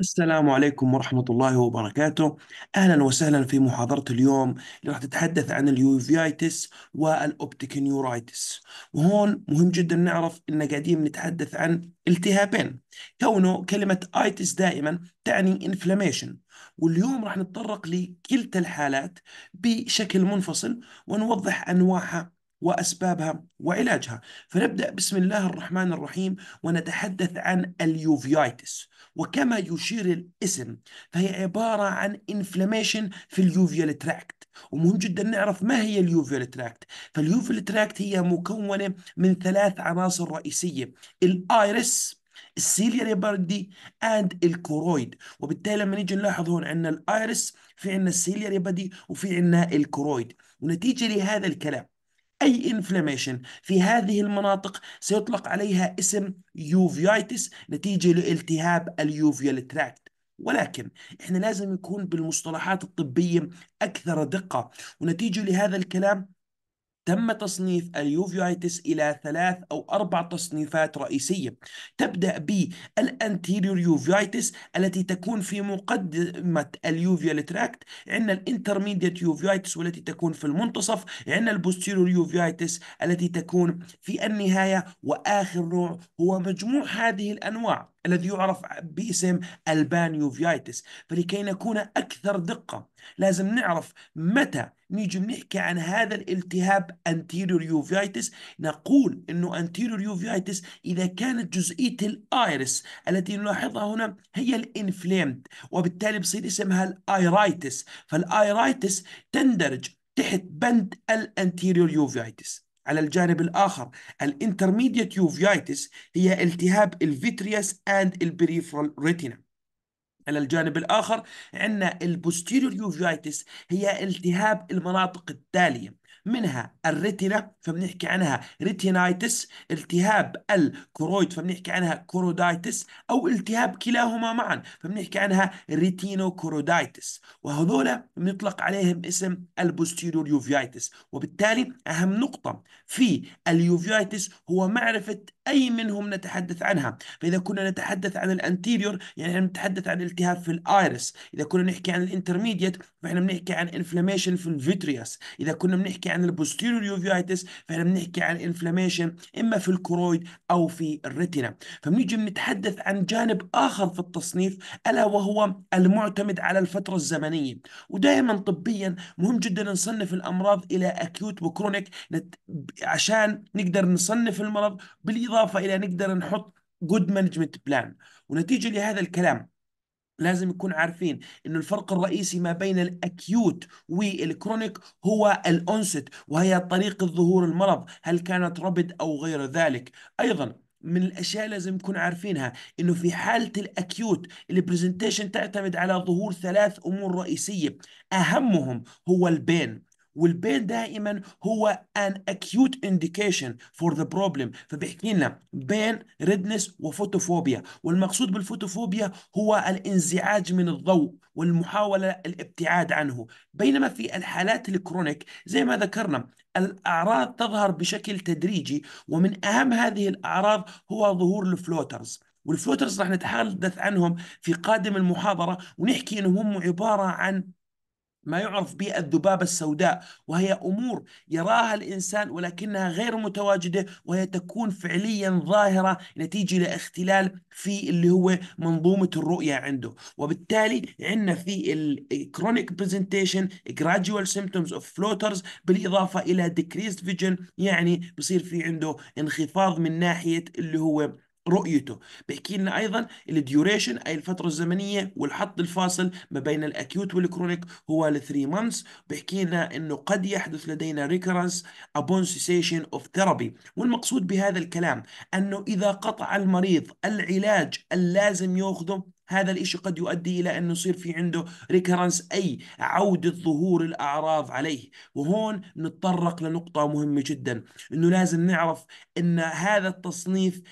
السلام عليكم ورحمة الله وبركاته أهلا وسهلا في محاضرة اليوم اللي راح تتحدث عن اليوفيايتس والأوبتيك نيورايتس وهون مهم جدا نعرف إن قاعدين نتحدث عن التهابين كونه كلمة آيتس دائما تعني انفلاميشن واليوم راح نتطرق لكلتا الحالات بشكل منفصل ونوضح أنواعها وأسبابها وعلاجها فنبدأ بسم الله الرحمن الرحيم ونتحدث عن اليوفيايتس وكما يشير الاسم فهي عبارة عن انفلاميشن في اليوفيال تراكت ومهم جدا نعرف ما هي اليوفيال تراكت فاليوفيال تراكت هي مكونة من ثلاث عناصر رئيسية الايرس السيليا باردي اند الكورويد وبالتالي لما نيجي نلاحظ هون عندنا الايرس في عندنا السيليا بادي وفي عندنا الكورويد ونتيجة لهذا الكلام أي inflammation في هذه المناطق سيطلق عليها اسم uveitis نتيجة لالتهاب اليوفيال تراكت ولكن احنا لازم نكون بالمصطلحات الطبية أكثر دقة ونتيجة لهذا الكلام تم تصنيف اليوفيتس إلى ثلاث أو أربع تصنيفات رئيسية تبدأ بالأنتيريور يوفيتس التي تكون في مقدمة اليوفيال تراكت عندنا الانترميديت يوفيتس والتي تكون في المنتصف عندنا البوستيريور يوفيتس التي تكون في النهاية وآخر نوع هو مجموع هذه الأنواع الذي يعرف باسم البانيوفيايتس فلكي نكون أكثر دقة لازم نعرف متى نيجي بنحكي عن هذا الالتهاب anterior uveitis نقول انه anterior uveitis اذا كانت جزئيه الايرس التي نلاحظها هنا هي الانفليمت وبالتالي بصير اسمها الايرايتس فالايرايتس تندرج تحت بند الانتيريور يوفيتس على الجانب الآخر الانترميديت يوفيايتس هي التهاب الفيترياس اند البريفرال ريتينا على الجانب الآخر عندنا البوستيريور يوفيايتس هي التهاب المناطق التالية منها الريتينا فبنحكي عنها ريتينايتس التهاب الكرويد فبنحكي عنها كورودايتس أو التهاب كلاهما معا فبنحكي عنها ريتينوكورودايتس وهذول بنطلق عليهم اسم البوستيريور يوفيايتس وبالتالي أهم نقطة في اليوفيايتس هو معرفة أي منهم نتحدث عنها فإذا كنا نتحدث عن الأنتيريور يعني نتحدث عن التهاب في الآيرس إذا كنا نحكي عن الانترميديت فإحنا بنحكي عن انفلاميشن في الفيترياس إذا كنا بنحكي عن البوستيريور يوفيتس فاحنا بنحكي عن انفلاميشن اما في الكرويد او في الريتنا فبنيجي بنتحدث عن جانب اخر في التصنيف الا وهو المعتمد على الفتره الزمنيه ودائما طبيا مهم جدا نصنف الامراض الى اكيوت وكرونيك نت... عشان نقدر نصنف المرض بالاضافه الى نقدر نحط جود مانجمنت بلان ونتيجه لهذا الكلام لازم نكون عارفين انه الفرق الرئيسي ما بين الاكيوت والكرونيك هو الانست وهي طريقه ظهور المرض هل كانت ربد او غير ذلك ايضا من الاشياء لازم نكون عارفينها انه في حاله الاكيوت البرزنتيشن تعتمد على ظهور ثلاث امور رئيسيه اهمهم هو البين والبين دائما هو an acute indication for the problem فبيحكي لنا بين ريدنس وفوتوفوبيا والمقصود بالفوتوفوبيا هو الانزعاج من الضوء والمحاولة الابتعاد عنه بينما في الحالات الكرونيك زي ما ذكرنا الأعراض تظهر بشكل تدريجي ومن أهم هذه الأعراض هو ظهور الفلوترز والفلوترز راح نتحدث عنهم في قادم المحاضرة ونحكي أنهم عبارة عن ما يعرف بالذبابة السوداء وهي أمور يراها الإنسان ولكنها غير متواجدة وهي تكون فعليا ظاهرة نتيجة لاختلال في اللي هو منظومة الرؤية عنده وبالتالي عندنا في الكرونيك برزنتيشن gradual symptoms of floaters بالإضافة إلى decreased vision يعني بصير في عنده انخفاض من ناحية اللي هو رؤيته بيحكي لنا ايضا الديوريشن اي الفتره الزمنيه والحط الفاصل ما بين الاكيوت والكرونيك هو ل 3 مانثس بيحكي لنا انه قد يحدث لدينا ريكرنس ابون سيسيشن اوف ثيرابي والمقصود بهذا الكلام انه اذا قطع المريض العلاج اللازم ياخذه هذا الإشي قد يؤدي إلى أنه يصير في عنده ريكرنس أي عودة ظهور الأعراض عليه وهون نتطرق لنقطة مهمة جدا أنه لازم نعرف أن هذا التصنيف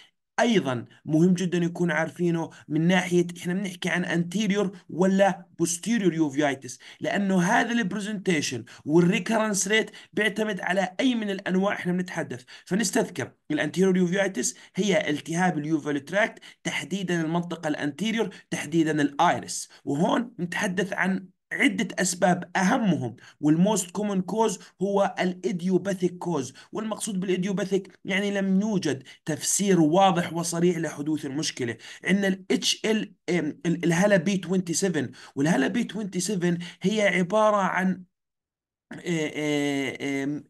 ايضا مهم جدا يكون عارفينه من ناحيه احنا بنحكي عن انتيريور ولا بوستيريور يوفيتس لانه هذا البرزنتيشن والريكرنس ريت بيعتمد على اي من الانواع احنا بنتحدث فنستذكر الانتيريور يوفيتس هي التهاب اليوفال تراكت تحديدا المنطقه الانتيريور تحديدا الايرس وهون نتحدث عن عدة أسباب أهمهم والموست كومن كوز هو الإديوباثيك كوز والمقصود بالإديوباثيك يعني لم يوجد تفسير واضح وصريح لحدوث المشكلة عندنا الـ HL الهلا بي 27 والهلا بي 27 هي عبارة عن إيه، إيه، إيه،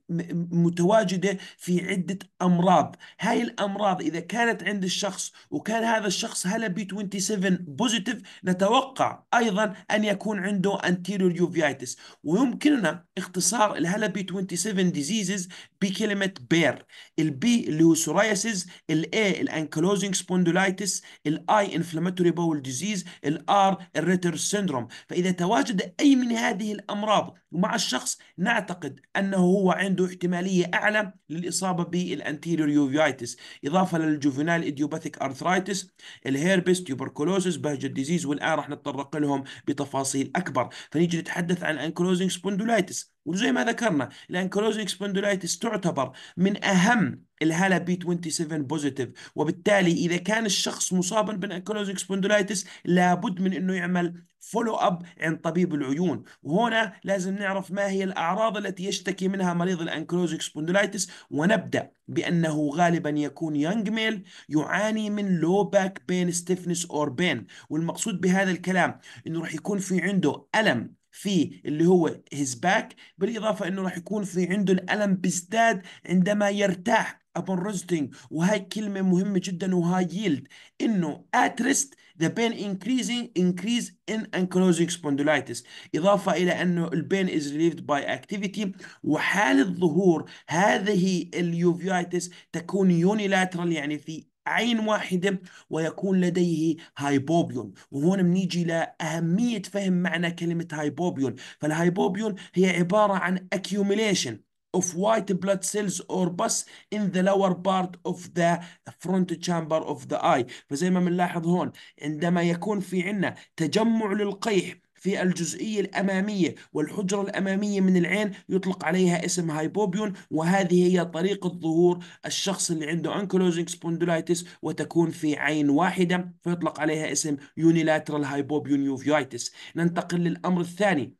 متواجدة في عدة أمراض هاي الأمراض إذا كانت عند الشخص وكان هذا الشخص هلا بي 27 بوزيتيف نتوقع أيضا أن يكون عنده anterior uveitis ويمكننا اختصار الهلا بي 27 diseases بكلمة بير البي اللي هو سورايسيس الاي الانكلوزنج سبوندولايتس الاي انفلاماتوري باول ديزيز الار الريتر سيندروم فإذا تواجد أي من هذه الأمراض مع الشخص نعتقد أنه هو عنده احتمالية أعلى للإصابة بالأنتيريور يوفيتس إضافة للجوفينال إيديوباثيك أرثرايتس الهيربس تيوبركولوزيس بهج ديزيز والآن راح نتطرق لهم بتفاصيل أكبر فنيجي نتحدث عن أنكلوزنج سبوندولايتس وزي ما ذكرنا الأنكلوزنج سبوندولايتس تعتبر من أهم الهالا بي 27 بوزيتيف وبالتالي اذا كان الشخص مصابا بالانكلوزنج سبوندولايتس لابد من انه يعمل فولو اب عند طبيب العيون وهنا لازم نعرف ما هي الاعراض التي يشتكي منها مريض الانكلوزيك سبوندولايتس ونبدا بانه غالبا يكون يانج ميل يعاني من لو باك بين ستيفنس اور بين والمقصود بهذا الكلام انه راح يكون في عنده الم في اللي هو هيز باك بالاضافه انه راح يكون في عنده الالم بيزداد عندما يرتاح upon resting وهاي كلمة مهمة جدا وهاي yield إنه at rest the pain increasing increase in ankylosing spondylitis إضافة إلى أنه البين is relieved by activity وحالة ظهور هذه اليوفيايتس تكون unilateral يعني في عين واحدة ويكون لديه هايبوبيون وهون بنيجي لأهمية فهم معنى كلمة هايبوبيون فالهايبوبيون هي عبارة عن accumulation of white blood cells or pus in the lower part of the front chamber of the eye فزي ما بنلاحظ هون عندما يكون في عنا تجمع للقيح في الجزئية الأمامية والحجرة الأمامية من العين يطلق عليها اسم هايبوبيون وهذه هي طريقة ظهور الشخص اللي عنده أنكلوزينج سبوندولايتس وتكون في عين واحدة فيطلق عليها اسم يونيلاترال هايبوبيون يوفيويتس ننتقل للأمر الثاني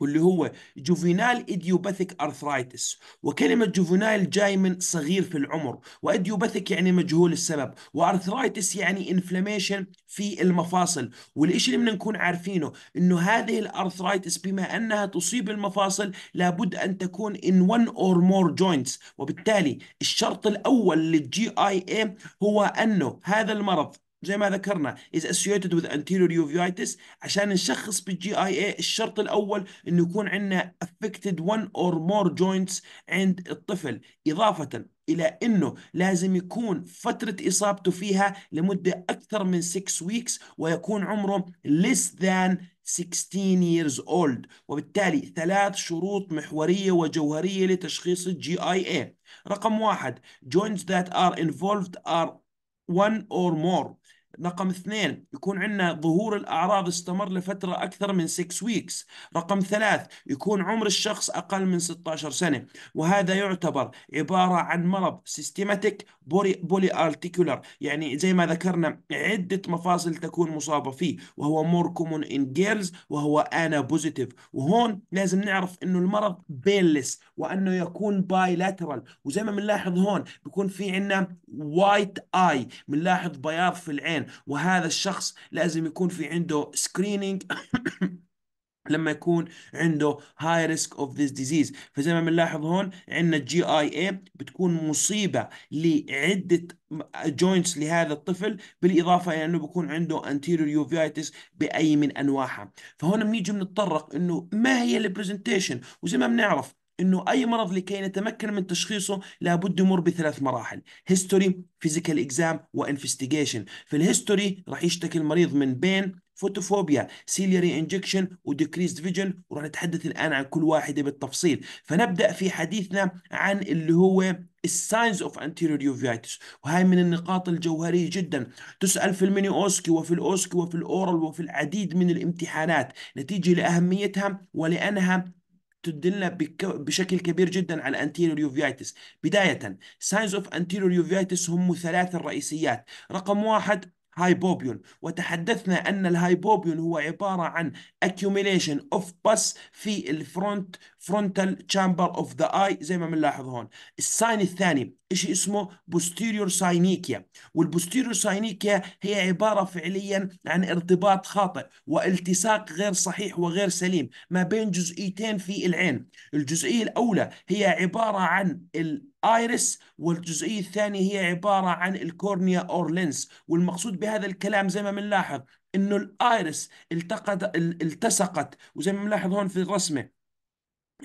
واللي هو جوفينال ايديوباثيك ارثرايتس وكلمه جوفينال جاي من صغير في العمر وايديوباثيك يعني مجهول السبب وارثرايتس يعني انفلاميشن في المفاصل والشيء اللي بدنا نكون عارفينه انه هذه الارثرايتس بما انها تصيب المفاصل لابد ان تكون in one or more joints وبالتالي الشرط الاول للجي اي اي هو انه هذا المرض زي ما ذكرنا is associated with anterior uveitis عشان نشخص بالجي اي اي الشرط الاول انه يكون عندنا affected one or more joints عند الطفل اضافه الى انه لازم يكون فتره اصابته فيها لمده اكثر من 6 weeks ويكون عمره less than 16 years old وبالتالي ثلاث شروط محورية وجوهرية لتشخيص الجي اي اي رقم واحد joints that are involved are one or more رقم اثنين يكون عندنا ظهور الأعراض استمر لفترة أكثر من 6 ويكس رقم ثلاث يكون عمر الشخص أقل من 16 سنة وهذا يعتبر عبارة عن مرض سيستماتيك بولي, بولي أرتيكولر يعني زي ما ذكرنا عدة مفاصل تكون مصابة فيه وهو مور كومون إن جيرلز وهو أنا بوزيتيف وهون لازم نعرف إنه المرض بيلس وأنه يكون بايلاترال وزي ما بنلاحظ هون بيكون في عندنا وايت آي بنلاحظ بياض في العين الحين وهذا الشخص لازم يكون في عنده سكرينينج لما يكون عنده هاي ريسك اوف ذيس ديزيز فزي ما بنلاحظ هون عندنا الجي اي اي بتكون مصيبه لعده جوينتس لهذا الطفل بالاضافه الى انه بيكون عنده انتيريور يوفيتس باي من انواعها فهون بنيجي بنتطرق انه ما هي البرزنتيشن وزي ما بنعرف انه اي مرض لكي نتمكن من تشخيصه لابد يمر بثلاث مراحل هيستوري فيزيكال اكزام وانفستيجيشن في الهيستوري راح يشتكي المريض من بين فوتوفوبيا سيلياري انجكشن وديكريست فيجن وراح نتحدث الان عن كل واحده بالتفصيل فنبدا في حديثنا عن اللي هو الساينز اوف انتيريور يوفيتس وهي من النقاط الجوهريه جدا تسال في الميني اوسكي وفي الاوسكي وفي الاورال وفي العديد من الامتحانات نتيجه لاهميتها ولانها تدلنا بشكل كبير جدا على anterior يوفيتس بدايه signs of anterior يوفيتس هم ثلاث الرئيسيات رقم واحد هايبوبيول وتحدثنا أن الهايبوبيول هو عبارة عن accumulation اوف بس في الفرونت فرونتال تشامبر اوف ذا اي زي ما بنلاحظ هون الساين الثاني شيء اسمه بوستيريور ساينيكيا والبوستيريور ساينيكيا هي عبارة فعليا عن ارتباط خاطئ والتصاق غير صحيح وغير سليم ما بين جزئيتين في العين الجزئية الأولى هي عبارة عن ال الايريس والجزئيه الثانيه هي عباره عن الكورنيا اور لينس والمقصود بهذا الكلام زي ما بنلاحظ انه الايريس التقط التصقت وزي ما بنلاحظ هون في الرسمه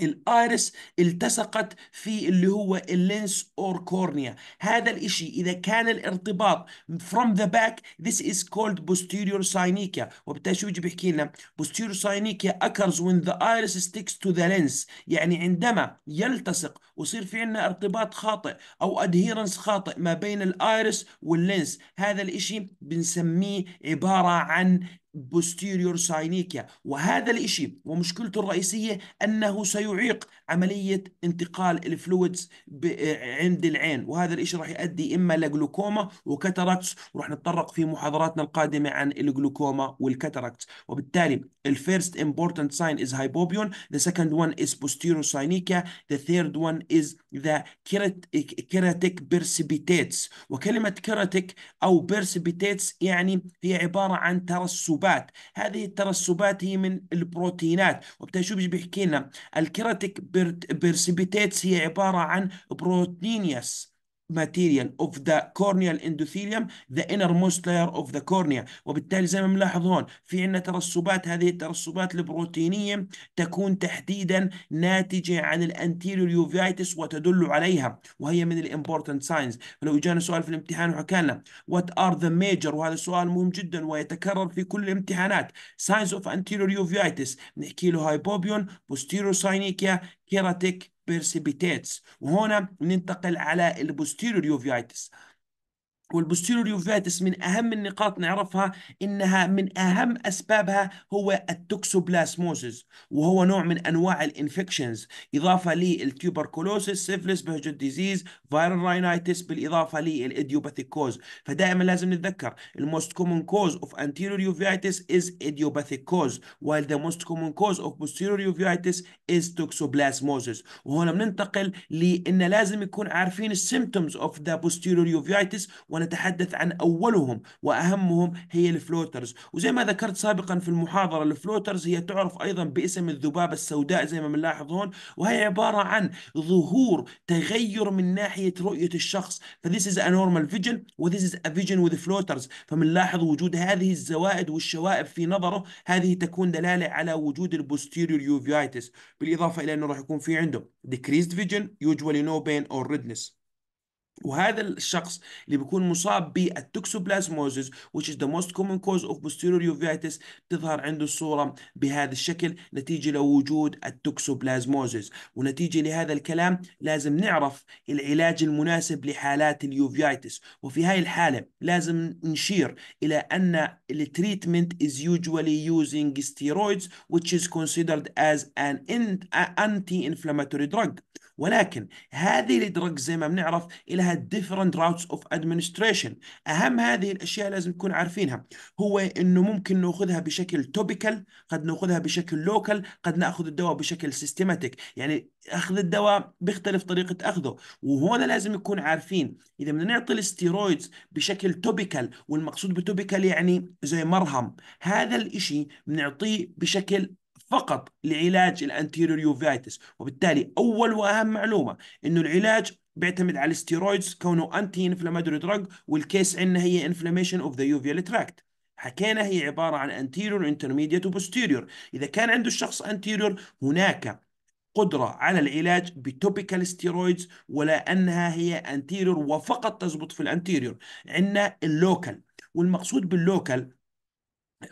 الايرس التصقت في اللي هو اللينس اور كورنيا هذا الاشي اذا كان الارتباط from the back this is called posterior synecia وبالتالي شو بيجي بيحكي لنا posterior synecia occurs when the iris sticks to the lens يعني عندما يلتصق ويصير في عندنا ارتباط خاطئ او adherence خاطئ ما بين الايرس واللينس هذا الاشي بنسميه عبارة عن بوستيريور ساينيكيا وهذا الإشي ومشكلته الرئيسية أنه سيعيق عملية انتقال الفلويدز عند العين وهذا الإشي راح يؤدي إما لجلوكوما وكاتاركتس وراح نتطرق في محاضراتنا القادمة عن الجلوكوما والكاتاركتس وبالتالي الفيرست first important sign is hypobion the second one is posterior synecia the third one is the keratic وكلمة keratic أو precipitates يعني هي عبارة عن ترسب الترسبات هذه الترسبات هي من البروتينات وبالتالي شو بيحكي لنا الكيراتيك بيرسبيتيتس هي عبارة عن بروتينيس material of the corneal endothelium the innermost layer of the cornea وبالتالي زي ما بنلاحظ هون في عندنا ترسبات هذه الترسبات البروتينية تكون تحديدا ناتجة عن الانتيريور يوفيتس وتدل عليها وهي من الامبورتنت ساينز فلو جانا سؤال في الامتحان وحكى لنا what are the major وهذا سؤال مهم جدا ويتكرر في كل الامتحانات signs of anterior uveitis بنحكي له هايبوبيون posterior ساينيكيا كيراتيك بيرسيبيتاتس وهنا ننتقل على البوستيريور يوفيتس والبوستيريور يوفيتس من اهم النقاط نعرفها انها من اهم اسبابها هو التوكسوبلاسموسيس وهو نوع من انواع الانفكشنز اضافه للتيوبركولوسيس سيفلس بهجت ديزيز فايرال راينايتس بالاضافه للايديوباثيك كوز فدائما لازم نتذكر الموست كومن كوز اوف anterior يوفيتس is idiopathic cause while the most common cause of posterior يوفيتس is toxoplasmosis وهنا بننتقل لان لازم يكون عارفين السيمتومز اوف ذا posterior يوفيتس ونتحدث عن أولهم وأهمهم هي الفلوترز وزي ما ذكرت سابقا في المحاضرة الفلوترز هي تعرف أيضا باسم الذبابة السوداء زي ما بنلاحظ هون وهي عبارة عن ظهور تغير من ناحية رؤية الشخص فذيس is a normal vision وذيس is a vision with floaters فبنلاحظ وجود هذه الزوائد والشوائب في نظره هذه تكون دلالة على وجود البوستيريور يوفيايتس بالإضافة إلى أنه راح يكون في عنده decreased vision usually no pain or redness وهذا الشخص اللي بيكون مصاب بالتوكسوبلازموزز which is the most common cause of posterior uveitis تظهر عنده الصورة بهذا الشكل نتيجة لوجود التوكسوبلازموزز ونتيجة لهذا الكلام لازم نعرف العلاج المناسب لحالات اليوفيتس وفي هاي الحالة لازم نشير إلى أن التريتمنت is usually using steroids which is considered as an anti-inflammatory drug ولكن هذه الدرج زي ما بنعرف لها different routes of administration اهم هذه الاشياء لازم نكون عارفينها هو انه ممكن ناخذها بشكل توبيكال قد ناخذها بشكل لوكال قد ناخذ الدواء بشكل سيستماتيك يعني اخذ الدواء بيختلف طريقه اخذه وهنا لازم نكون عارفين اذا بدنا نعطي الستيرويدز بشكل توبيكال والمقصود بتوبيكال يعني زي مرهم هذا الاشي بنعطيه بشكل فقط لعلاج الانتيريور يوفيتس وبالتالي اول واهم معلومه انه العلاج بيعتمد على الستيرويدز كونه انتي انفلاماتوري دراج والكيس عندنا هي انفلاميشن اوف ذا يوفيال تراكت حكينا هي عباره عن انتيريور انترميديت وبوستيريور اذا كان عنده الشخص انتيريور هناك قدرة على العلاج بتوبيكال ستيرويدز ولا أنها هي أنتيريور وفقط تزبط في الأنتيريور عندنا اللوكال والمقصود باللوكال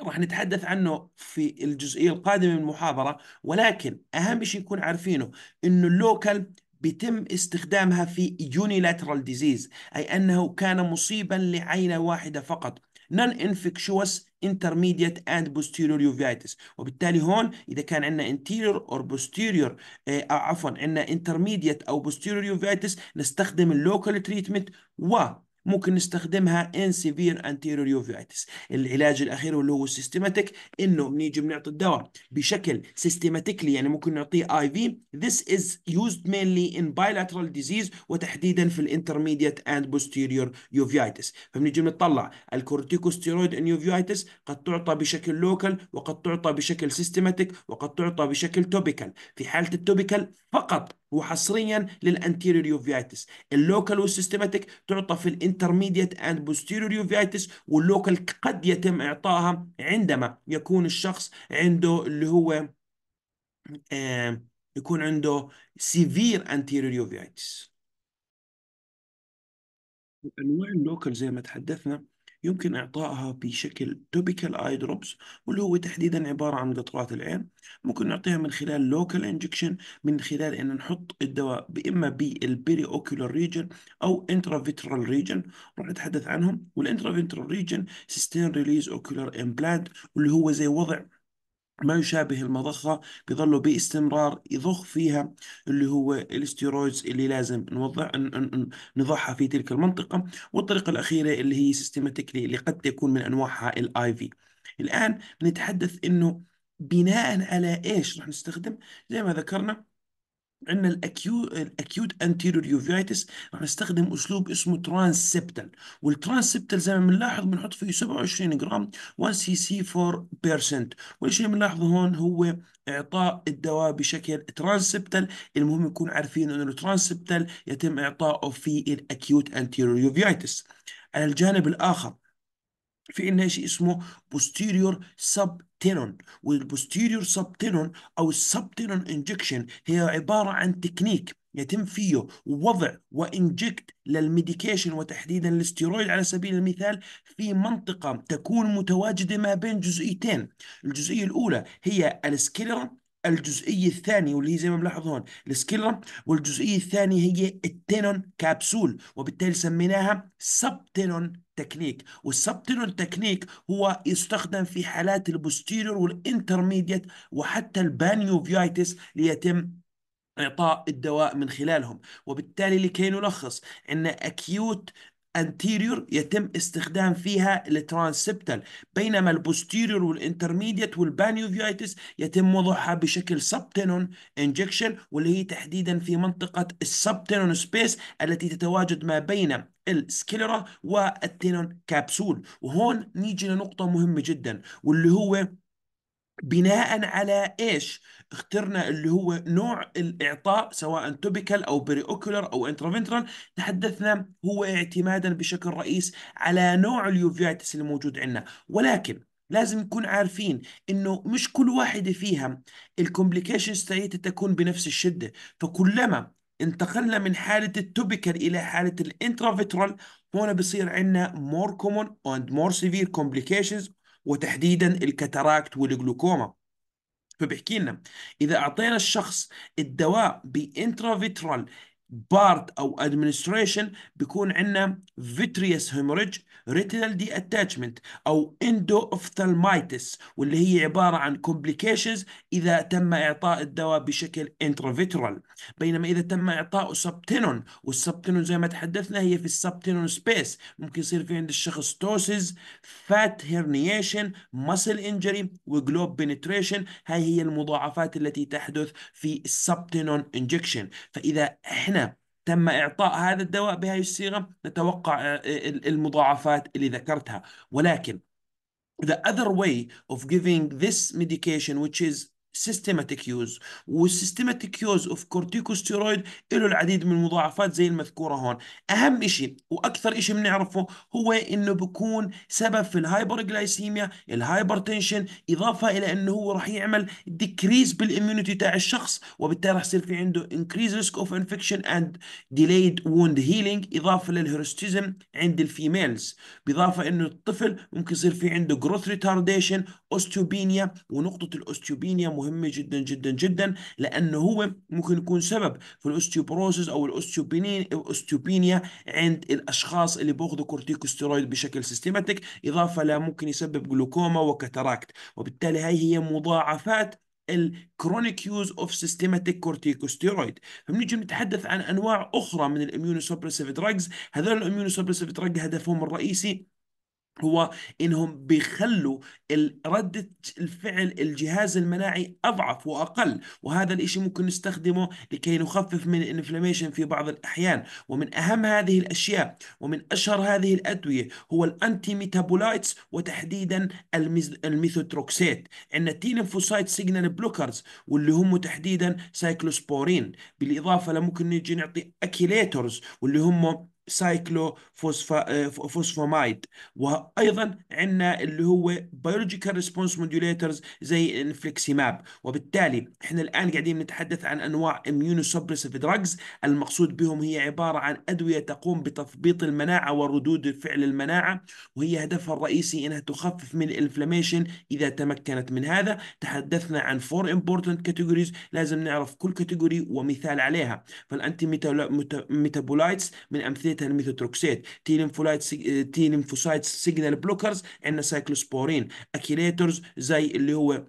راح نتحدث عنه في الجزئية القادمة من المحاضرة ولكن أهم نعم. شيء يكون عارفينه أنه اللوكال بيتم استخدامها في unilateral ديزيز أي أنه كان مصيبا لعينة واحدة فقط non-infectious intermediate and posterior uveitis وبالتالي هون اذا كان عندنا anterior or posterior آه عفوا عندنا intermediate او posterior uveitis نستخدم اللوكال تريتمنت و ممكن نستخدمها ان سيفير انتيريور يوفيتس العلاج الاخير واللي هو السيستماتيك انه بنيجي بنعطي الدواء بشكل سيستماتيكلي يعني ممكن نعطيه اي في ذس از يوزد مينلي ان بايلاترال ديزيز وتحديدا في الانترميديت اند بوستيريور يوفيتس فبنيجي بنطلع الكورتيكوستيرويد ان يوفيتس قد تعطى بشكل لوكال وقد تعطى بشكل سيستماتيك وقد تعطى بشكل توبيكال في حاله التوبيكال فقط هو حصريا للانتيريور يوفيتس اللوكال والسيستماتيك تعطى في الانترميديت اند بوستيريور يوفيتس واللوكال قد يتم اعطائها عندما يكون الشخص عنده اللي هو يكون عنده سيفير انتيريور يوفيتس انواع اللوكال زي ما تحدثنا يمكن إعطائها بشكل توبيكال آي دروبس واللي هو تحديدا عبارة عن قطرات العين ممكن نعطيها من خلال لوكال انجكشن من خلال أن نحط الدواء إما بالبيري أوكيولار ريجن أو انترافيترال ريجن راح نتحدث عنهم والانترافيترال ريجن سيستين ريليز أوكيولار إمبلانت واللي هو زي وضع ما يشابه المضخة بيظلوا باستمرار يضخ فيها اللي هو الاستيرويدز اللي لازم نوضع نضعها في تلك المنطقة والطريقة الأخيرة اللي هي سيستماتيكلي اللي قد تكون من أنواعها الاي في الآن بنتحدث إنه بناء على إيش رح نستخدم زي ما ذكرنا عندنا الاكيو الاكيوت انتيريور يوفيتس راح نستخدم اسلوب اسمه ترانسبتال والترانسبتال زي ما بنلاحظ بنحط فيه 27 جرام 1 سي سي 4% بيرسنت والشيء اللي بنلاحظه هون هو اعطاء الدواء بشكل ترانسبتال المهم نكون عارفين انه الترانسبتال يتم اعطائه في الاكيوت انتيريور يوفيتس على الجانب الاخر في عندنا شيء اسمه posterior subtenon والposterior subtenon او subtenon injection هي عباره عن تكنيك يتم فيه وضع وانجكت للميديكيشن وتحديدا الاستيرويد على سبيل المثال في منطقه تكون متواجده ما بين جزئيتين الجزئيه الاولى هي السكليرا الجزئيه الثانيه واللي هي زي ما بنلاحظ هون السكيلرم والجزئيه الثانيه هي التينون كابسول وبالتالي سميناها سبتينون تكنيك والسبتينون تكنيك هو يستخدم في حالات البوستيريور والانترميديت وحتى البانيوفيتس ليتم إعطاء الدواء من خلالهم وبالتالي لكي نلخص أن أكيوت anterior يتم استخدام فيها الترانسبتال بينما البوستيريور والانترميديت والبانيوفيتس يتم وضعها بشكل سبتنون انجكشن واللي هي تحديدا في منطقة السبتنون سبيس التي تتواجد ما بين السكيلرا والتينون كابسول وهون نيجي لنقطة مهمة جدا واللي هو بناء على ايش اخترنا اللي هو نوع الاعطاء سواء توبيكال او بري اوكولر او انترافنترال تحدثنا هو اعتمادا بشكل رئيس على نوع اليوفيتس اللي موجود عندنا ولكن لازم نكون عارفين انه مش كل واحده فيها الكومبليكيشنز تاعتها تكون بنفس الشده فكلما انتقلنا من حالة التوبيكال إلى حالة الانترافيترال هون بصير عندنا more common and more severe complications وتحديدا الكاتاراكت والجلوكوما فبيحكي لنا اذا اعطينا الشخص الدواء بانترافيترال بارت او ادمنستريشن بيكون عندنا فيتريس هيموريج ريتينال دي اتاتشمنت او اندو اوفثالمايتس واللي هي عباره عن كومبليكيشنز اذا تم اعطاء الدواء بشكل انترافيترال بينما اذا تم اعطاء سبتينون والسبتينون زي ما تحدثنا هي في السبتينون سبيس ممكن يصير في عند الشخص توسز فات هيرنيشن مسل انجري وجلوب بنتريشن هاي هي المضاعفات التي تحدث في السبتينون انجكشن فاذا احنا تم إعطاء هذا الدواء بهذه الصيغة نتوقع آه، المضاعفات اللي ذكرتها ولكن the other way of giving this medication which is سيستماتيك يوز والسيستماتيك يوز اوف كورتيكوستيرويد له العديد من المضاعفات زي المذكوره هون اهم شيء واكثر شيء بنعرفه هو انه بكون سبب في الهايبرغلايسيميا الهايبرتنشن اضافه الى انه هو راح يعمل ديكريز بالاميونيتي تاع الشخص وبالتالي راح يصير في عنده انكريز ريسك اوف انفكشن اند ديليد ووند هيلينج اضافه للهيروستيزم عند الفيميلز باضافه انه الطفل ممكن يصير في عنده جروث ريتارديشن اوستيوبينيا ونقطه الاوستيوبينيا مهمه جدا جدا جدا لأنه هو ممكن يكون سبب في الأوستيوبروسيس أو الأوستيوبينيا عند الأشخاص اللي بياخذوا كورتيكوستيرويد بشكل سيستماتيك إضافة لممكن يسبب جلوكوما وكاتاراكت وبالتالي هاي هي مضاعفات الكرونيك يوز اوف سيستماتيك كورتيكوستيرويد فبنيجي نتحدث عن انواع اخرى من الاميونوسوبريسيف دراجز هذول الاميونوسوبريسيف دراج هدفهم الرئيسي هو انهم بيخلوا ردة الفعل الجهاز المناعي اضعف واقل وهذا الاشي ممكن نستخدمه لكي نخفف من الانفلاميشن في بعض الاحيان ومن اهم هذه الاشياء ومن اشهر هذه الادوية هو الانتي ميتابولايتس وتحديدا الميثوتروكسيت عندنا لنفوسايت سيجنال بلوكرز واللي هم تحديدا سايكلوسبورين بالاضافة لممكن نجي نعطي اكيليتورز واللي هم سايكلو فوسفا فوسفومايد وايضا عندنا اللي هو بيولوجيكال ريسبونس موديوليترز زي انفليكسيماب وبالتالي احنا الان قاعدين نتحدث عن انواع اميونو سبريسيف دراجز المقصود بهم هي عباره عن ادويه تقوم بتثبيط المناعه وردود فعل المناعه وهي هدفها الرئيسي انها تخفف من الانفلاميشن اذا تمكنت من هذا تحدثنا عن فور امبورتنت كاتيجوريز لازم نعرف كل كاتيجوري ومثال عليها فالانتي ميتابولايتس من امثله عندنا الميثوتروكسات تي ليمفولايت تي لينفوسايت سيجنال بلوكرز عندنا سايكلوسبورين اكيليترز زي اللي هو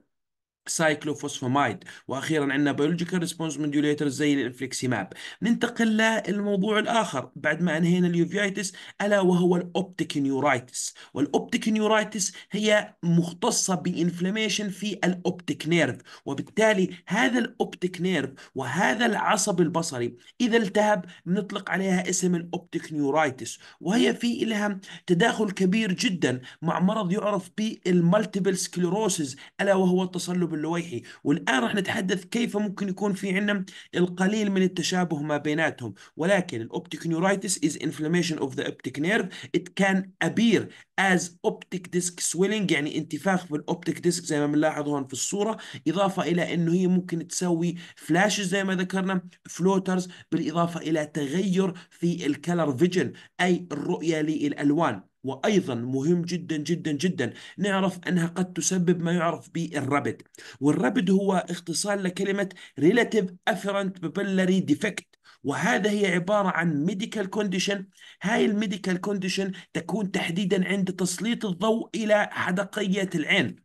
سايكلوفوسفامايد واخيرا عندنا بيولوجيكال ريسبونس مودوليتر زي الانفليكسيماب ننتقل للموضوع الاخر بعد ما انهينا اليوفيايتس الا وهو الاوبتيك نيورايتس والاوبتيك نيورايتس هي مختصه بانفلاميشن في الاوبتيك نيرف وبالتالي هذا الاوبتيك نيرف وهذا العصب البصري اذا التهب بنطلق عليها اسم الاوبتيك نيورايتس وهي في لها تداخل كبير جدا مع مرض يعرف بالمالتيبل سكليروسيس الا وهو التصلب الطب اللويحي والآن راح نتحدث كيف ممكن يكون في عندنا القليل من التشابه ما بيناتهم ولكن الأوبتيك نيورايتس is inflammation of the optic nerve it can appear as optic disc swelling يعني انتفاخ في الاوبتيك ديسك زي ما بنلاحظ هون في الصورة إضافة إلى أنه هي ممكن تسوي فلاشز زي ما ذكرنا فلوترز بالإضافة إلى تغير في الكلر فيجن أي الرؤية للألوان وأيضا مهم جدا جدا جدا نعرف أنها قد تسبب ما يعرف بالربد والربد هو اختصار لكلمة Relative Afferent Papillary Defect وهذا هي عبارة عن ميديكال كونديشن هاي الميديكال كونديشن تكون تحديدا عند تسليط الضوء إلى حدقية العين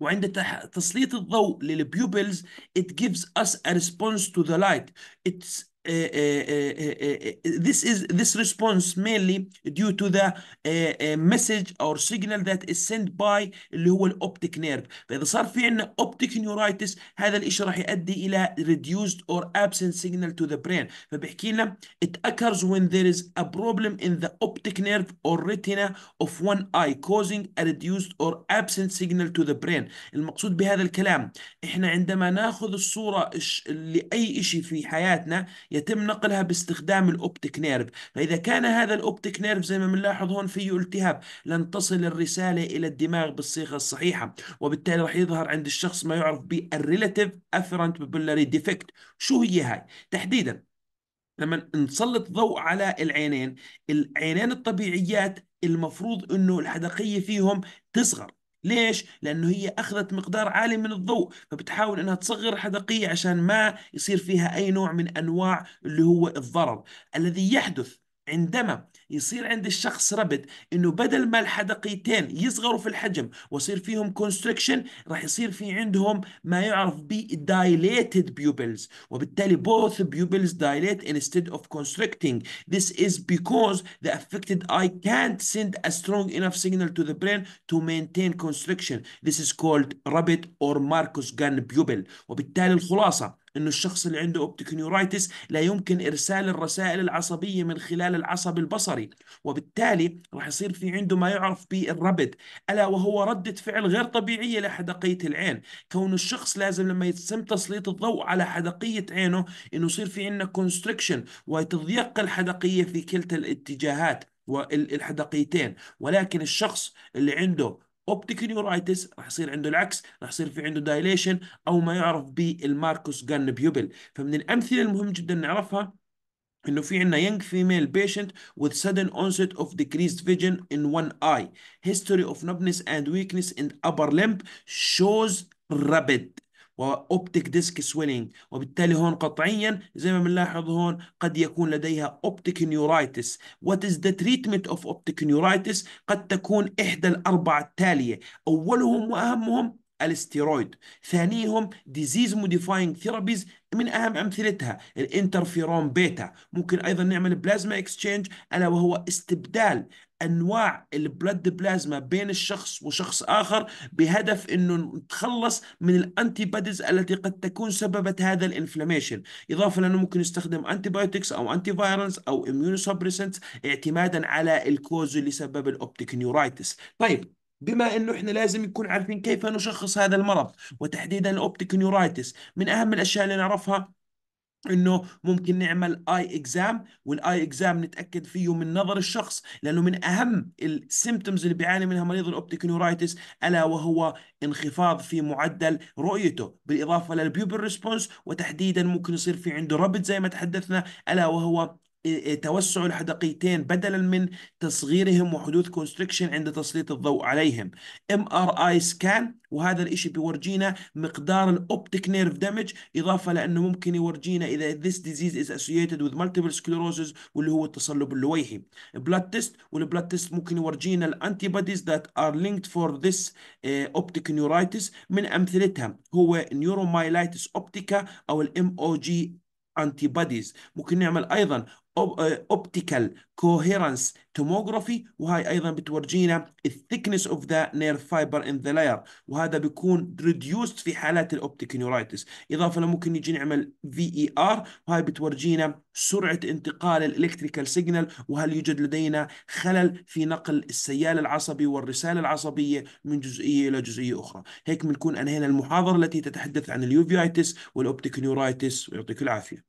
وعند تسليط الضوء للبيوبلز it gives us a response to the light it's this is this response mainly due to the message or signal that is sent by اللي هو الاوبتيك نيرف فاذا صار في عندنا اوبتيك نيورايتس هذا الشيء راح يؤدي الى reduced or absent signal to the brain فبيحكي لنا it occurs when there is a problem in the optic nerve or retina of one eye causing a reduced or absent signal to the brain المقصود بهذا الكلام احنا عندما ناخذ الصوره لاي شيء في حياتنا يتم نقلها باستخدام الأوبتيك نيرف فإذا كان هذا الأوبتيك نيرف زي ما بنلاحظ هون فيه التهاب لن تصل الرسالة إلى الدماغ بالصيغة الصحيحة وبالتالي راح يظهر عند الشخص ما يعرف بالريلاتيف افرنت ببلري ديفكت شو هي هاي تحديدا لما نسلط ضوء على العينين العينين الطبيعيات المفروض انه الحدقية فيهم تصغر ليش؟ لأنه هي أخذت مقدار عالي من الضوء فبتحاول أنها تصغر الحدقية عشان ما يصير فيها أي نوع من أنواع اللي هو الضرر الذي يحدث عندما يصير عند الشخص ربط انه بدل ما الحدقيتين يصغروا في الحجم ويصير فيهم كونستريكشن راح يصير في عندهم ما يعرف ب dilated pupils وبالتالي both pupils dilate instead of constricting this is because the affected eye can't send a strong enough signal to the brain to maintain constriction this is called rabbit or Marcus Gunn pupil وبالتالي الخلاصة أن الشخص اللي عنده أوبتيك نيورايتس لا يمكن إرسال الرسائل العصبية من خلال العصب البصري وبالتالي راح يصير في عنده ما يعرف بالربد ألا وهو ردة فعل غير طبيعية لحدقية العين كون الشخص لازم لما يتم تسليط الضوء على حدقية عينه أنه يصير في عندنا كونستريكشن وتضيق الحدقية في كلتا الاتجاهات والحدقيتين ولكن الشخص اللي عنده اوبتيك نيورايتس راح يصير عنده العكس راح يصير في عنده دايليشن او ما يعرف بالماركوس جان بيوبل فمن الامثله المهم جدا نعرفها انه في عندنا young female patient with sudden onset of decreased vision in one eye history of numbness and weakness in upper limb shows rapid واوبتيك ديسك سويلينج وبالتالي هون قطعيا زي ما بنلاحظ هون قد يكون لديها اوبتيك نيورايتس وات از ذا تريتمنت اوف اوبتيك نيورايتس قد تكون احدى الاربعه التاليه اولهم واهمهم الاستيرويد ثانيهم ديزيز موديفاينج ثيرابيز من اهم امثلتها الانترفيرون بيتا ممكن ايضا نعمل بلازما اكسشينج الا وهو استبدال انواع البلد بلازما بين الشخص وشخص اخر بهدف انه نتخلص من الانتي باديز التي قد تكون سببت هذا الانفلاميشن اضافه لانه ممكن يستخدم انتي بايوتكس او انتي فايرنس او اميونوسوبريسنتس اعتمادا على الكوز اللي سبب الاوبتيك نيورايتس طيب بما انه احنا لازم نكون عارفين كيف نشخص هذا المرض وتحديدا الاوبتيك نيورايتس من اهم الاشياء اللي نعرفها انه ممكن نعمل اي اكزام والاي اكزام نتاكد فيه من نظر الشخص لانه من اهم السيمتومز اللي بيعاني منها مريض الاوبتيك نيورايتس الا وهو انخفاض في معدل رؤيته بالاضافه للبيوبر ريسبونس وتحديدا ممكن يصير في عنده ربط زي ما تحدثنا الا وهو إيه، توسع الحدقيتين بدلا من تصغيرهم وحدوث كونستريكشن عند تسليط الضوء عليهم ام ار اي سكان وهذا الشيء بيورجينا مقدار الاوبتيك نيرف دامج اضافه لانه ممكن يورجينا اذا ذيس ديزيز از associated وذ مالتيبل sclerosis واللي هو التصلب اللويحي بلاد تيست والبلاد تيست ممكن يورجينا الانتي بوديز ذات ار لينكد فور ذيس اوبتيك نيورايتس من امثلتها هو نيورومايلايتس اوبتيكا او الام او جي انتي بوديز ممكن نعمل ايضا اوبتيكال كوهيرنس توموغرافي وهاي ايضا بتورجينا الثيكنس اوف ذا نير فايبر ان ذا لاير وهذا بيكون ريديوست في حالات الاوبتيك نيورايتس اضافه لممكن يجي نعمل في اي ار وهاي بتورجينا سرعه انتقال الالكتريكال سيجنال وهل يوجد لدينا خلل في نقل السيال العصبي والرساله العصبيه من جزئيه الى جزئيه اخرى هيك بنكون انهينا المحاضره التي تتحدث عن اليوفيايتس والاوبتيك نيورايتس ويعطيك العافيه